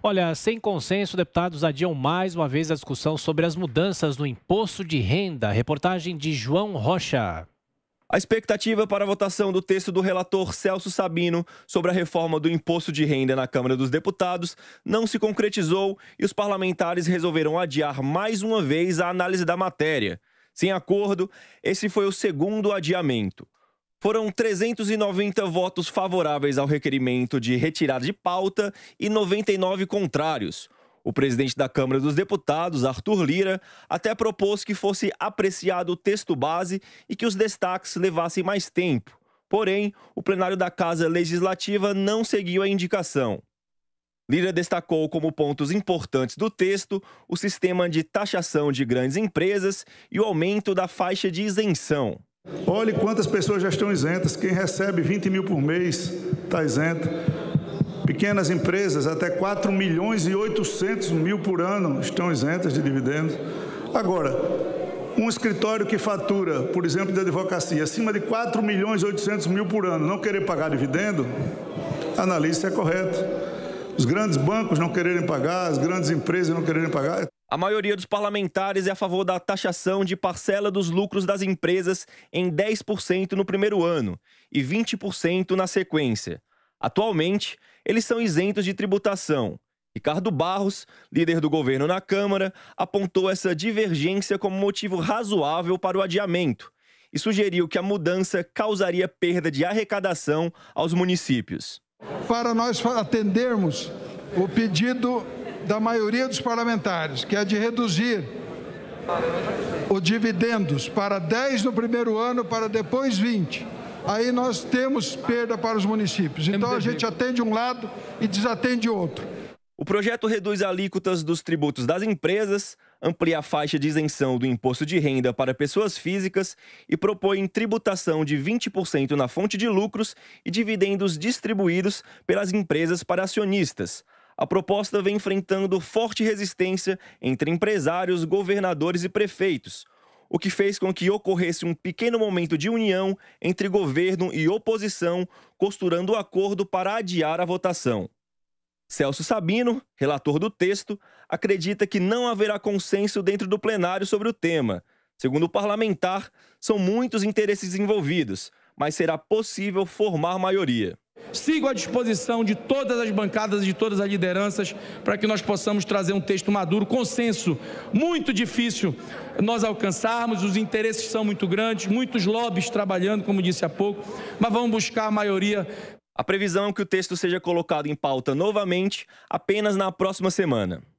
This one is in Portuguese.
Olha, sem consenso, deputados adiam mais uma vez a discussão sobre as mudanças no imposto de renda. Reportagem de João Rocha. A expectativa para a votação do texto do relator Celso Sabino sobre a reforma do imposto de renda na Câmara dos Deputados não se concretizou e os parlamentares resolveram adiar mais uma vez a análise da matéria. Sem acordo, esse foi o segundo adiamento. Foram 390 votos favoráveis ao requerimento de retirada de pauta e 99 contrários. O presidente da Câmara dos Deputados, Arthur Lira, até propôs que fosse apreciado o texto base e que os destaques levassem mais tempo. Porém, o plenário da Casa Legislativa não seguiu a indicação. Lira destacou como pontos importantes do texto o sistema de taxação de grandes empresas e o aumento da faixa de isenção. Olhe quantas pessoas já estão isentas. Quem recebe 20 mil por mês está isento. Pequenas empresas, até 4 milhões e 800 mil por ano, estão isentas de dividendos. Agora, um escritório que fatura, por exemplo, de advocacia, acima de 4 milhões e 800 mil por ano, não querer pagar dividendo, analise se é correto. Os grandes bancos não quererem pagar, as grandes empresas não quererem pagar. A maioria dos parlamentares é a favor da taxação de parcela dos lucros das empresas em 10% no primeiro ano e 20% na sequência. Atualmente, eles são isentos de tributação. Ricardo Barros, líder do governo na Câmara, apontou essa divergência como motivo razoável para o adiamento e sugeriu que a mudança causaria perda de arrecadação aos municípios. Para nós atendermos o pedido da maioria dos parlamentares, que é de reduzir os dividendos para 10 no primeiro ano, para depois 20. Aí nós temos perda para os municípios. Então a gente atende um lado e desatende outro. O projeto reduz alíquotas dos tributos das empresas, amplia a faixa de isenção do imposto de renda para pessoas físicas e propõe tributação de 20% na fonte de lucros e dividendos distribuídos pelas empresas para acionistas a proposta vem enfrentando forte resistência entre empresários, governadores e prefeitos, o que fez com que ocorresse um pequeno momento de união entre governo e oposição, costurando o um acordo para adiar a votação. Celso Sabino, relator do texto, acredita que não haverá consenso dentro do plenário sobre o tema. Segundo o parlamentar, são muitos interesses envolvidos, mas será possível formar maioria. Sigo à disposição de todas as bancadas, e de todas as lideranças, para que nós possamos trazer um texto maduro, consenso, muito difícil nós alcançarmos, os interesses são muito grandes, muitos lobbies trabalhando, como disse há pouco, mas vamos buscar a maioria. A previsão é que o texto seja colocado em pauta novamente apenas na próxima semana.